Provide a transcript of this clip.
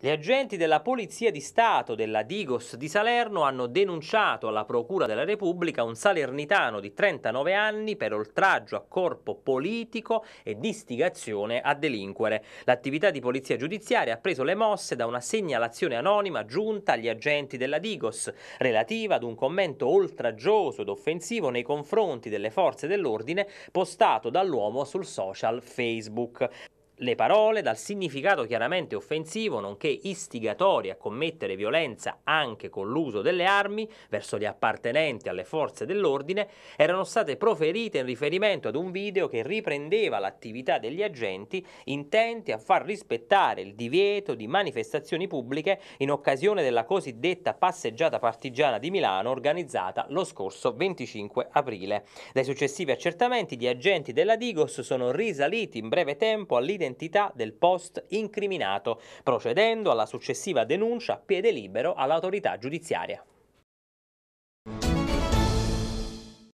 Gli agenti della Polizia di Stato della Digos di Salerno hanno denunciato alla Procura della Repubblica un salernitano di 39 anni per oltraggio a corpo politico e distigazione a delinquere. L'attività di polizia giudiziaria ha preso le mosse da una segnalazione anonima giunta agli agenti della Digos relativa ad un commento oltraggioso ed offensivo nei confronti delle forze dell'ordine postato dall'uomo sul social Facebook le parole dal significato chiaramente offensivo, nonché istigatori a commettere violenza anche con l'uso delle armi verso gli appartenenti alle forze dell'ordine, erano state proferite in riferimento ad un video che riprendeva l'attività degli agenti intenti a far rispettare il divieto di manifestazioni pubbliche in occasione della cosiddetta passeggiata partigiana di Milano organizzata lo scorso 25 aprile. Dai successivi accertamenti gli agenti della Digos sono risaliti in breve tempo all'identificazione l'identità del post incriminato, procedendo alla successiva denuncia a piede libero all'autorità giudiziaria.